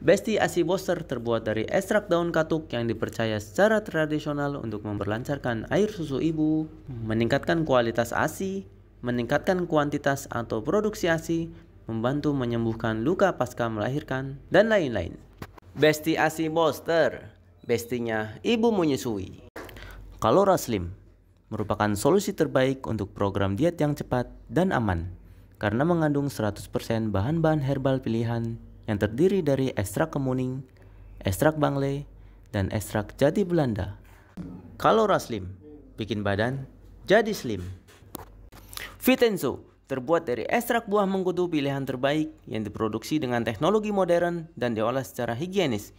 Besti Asi Booster terbuat dari ekstrak daun katuk yang dipercaya secara tradisional untuk memperlancarkan air susu ibu, meningkatkan kualitas ASI, meningkatkan kuantitas atau produksi ASI, membantu menyembuhkan luka pasca melahirkan, dan lain-lain. Besti ASI Booster bestinya ibu menyusui. Kalau Raslim merupakan solusi terbaik untuk program diet yang cepat dan aman karena mengandung 100% bahan-bahan herbal pilihan yang terdiri dari ekstrak kemuning, ekstrak bangle, dan ekstrak jati Belanda. Kalau raslim, bikin badan jadi slim. Fitenso, terbuat dari ekstrak buah mengkudu pilihan terbaik yang diproduksi dengan teknologi modern dan diolah secara higienis.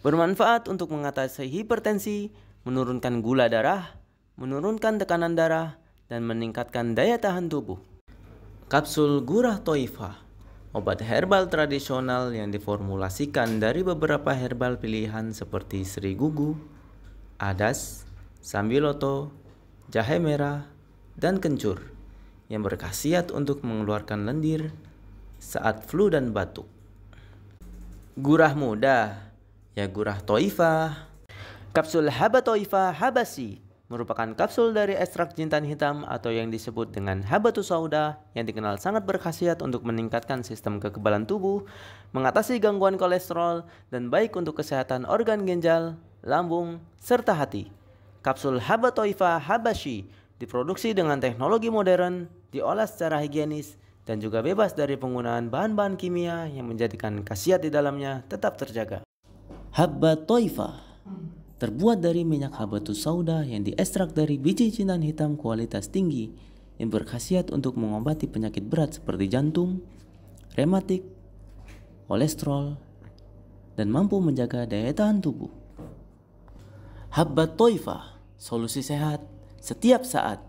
Bermanfaat untuk mengatasi hipertensi, menurunkan gula darah, menurunkan tekanan darah, dan meningkatkan daya tahan tubuh. Kapsul Gurah Toifah Obat herbal tradisional yang diformulasikan dari beberapa herbal pilihan seperti Sri gugu, adas, sambiloto, jahe merah, dan kencur yang berkhasiat untuk mengeluarkan lendir saat flu dan batuk. Gurah muda, ya gurah toifah. Kapsul haba toifah habasi merupakan kapsul dari ekstrak jintan hitam atau yang disebut dengan habatus sauda yang dikenal sangat berkhasiat untuk meningkatkan sistem kekebalan tubuh, mengatasi gangguan kolesterol, dan baik untuk kesehatan organ ginjal, lambung, serta hati. Kapsul Habatoifa Habashi diproduksi dengan teknologi modern, diolah secara higienis, dan juga bebas dari penggunaan bahan-bahan kimia yang menjadikan khasiat di dalamnya tetap terjaga. Habatoifa terbuat dari minyak habatus sauda yang diekstrak dari biji jinan hitam kualitas tinggi yang berkhasiat untuk mengobati penyakit berat seperti jantung, rematik, kolesterol, dan mampu menjaga daya tahan tubuh. Habbat Toifa, solusi sehat setiap saat.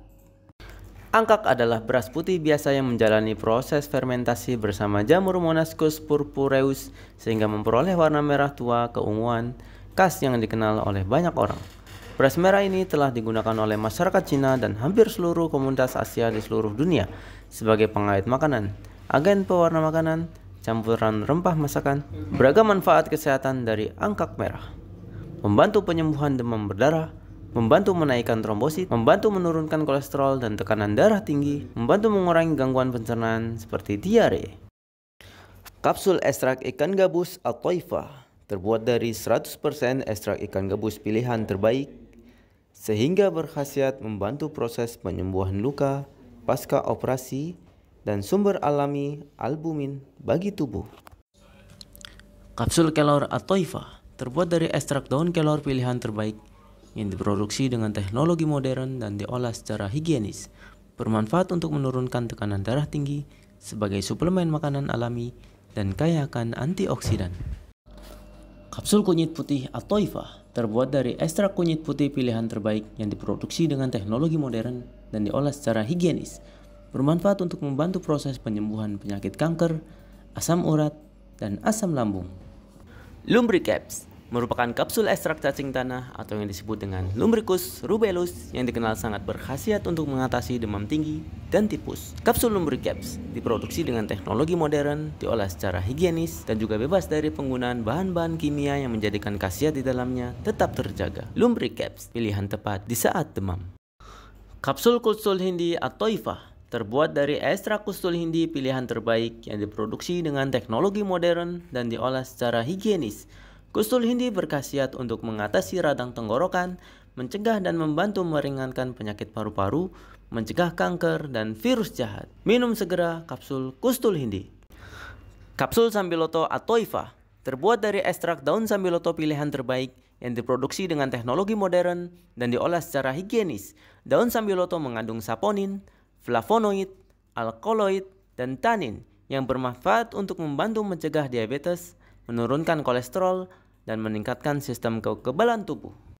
Angkak adalah beras putih biasa yang menjalani proses fermentasi bersama jamur monascus purpureus sehingga memperoleh warna merah tua keunguan khas yang dikenal oleh banyak orang. Beras merah ini telah digunakan oleh masyarakat Cina dan hampir seluruh komunitas Asia di seluruh dunia sebagai pengawet makanan, agen pewarna makanan, campuran rempah masakan, beragam manfaat kesehatan dari angkak merah. Membantu penyembuhan demam berdarah, membantu menaikkan trombosit, membantu menurunkan kolesterol dan tekanan darah tinggi, membantu mengurangi gangguan pencernaan seperti diare. Kapsul ekstrak ikan gabus atau toifa terbuat dari 100% ekstrak ikan gabus pilihan terbaik sehingga berkhasiat membantu proses penyembuhan luka pasca operasi dan sumber alami albumin bagi tubuh. Kapsul kelor Atoifa terbuat dari ekstrak daun kelor pilihan terbaik yang diproduksi dengan teknologi modern dan diolah secara higienis, bermanfaat untuk menurunkan tekanan darah tinggi sebagai suplemen makanan alami dan kaya akan antioksidan. Kapsul kunyit putih atau Iva terbuat dari ekstrak kunyit putih pilihan terbaik yang diproduksi dengan teknologi modern dan diolah secara higienis. Bermanfaat untuk membantu proses penyembuhan penyakit kanker, asam urat, dan asam lambung. Lumbricaps merupakan kapsul ekstrak cacing tanah atau yang disebut dengan lumbricus rubellus yang dikenal sangat berkhasiat untuk mengatasi demam tinggi dan tipus. Kapsul lumbricaps diproduksi dengan teknologi modern, diolah secara higienis dan juga bebas dari penggunaan bahan-bahan kimia yang menjadikan khasiat di dalamnya tetap terjaga. Lumbricaps pilihan tepat di saat demam. Kapsul kustul Hindi atau Ifah terbuat dari ekstrak kustul hindi pilihan terbaik yang diproduksi dengan teknologi modern dan diolah secara higienis Kustul Hindi berkhasiat untuk mengatasi radang tenggorokan, mencegah dan membantu meringankan penyakit paru-paru, mencegah kanker dan virus jahat. Minum segera kapsul Kustul Hindi. Kapsul Sambiloto Atoifa terbuat dari ekstrak daun sambiloto pilihan terbaik yang diproduksi dengan teknologi modern dan diolah secara higienis. Daun sambiloto mengandung saponin, flavonoid, alkaloid, dan tanin yang bermanfaat untuk membantu mencegah diabetes, menurunkan kolesterol, dan meningkatkan sistem kekebalan tubuh.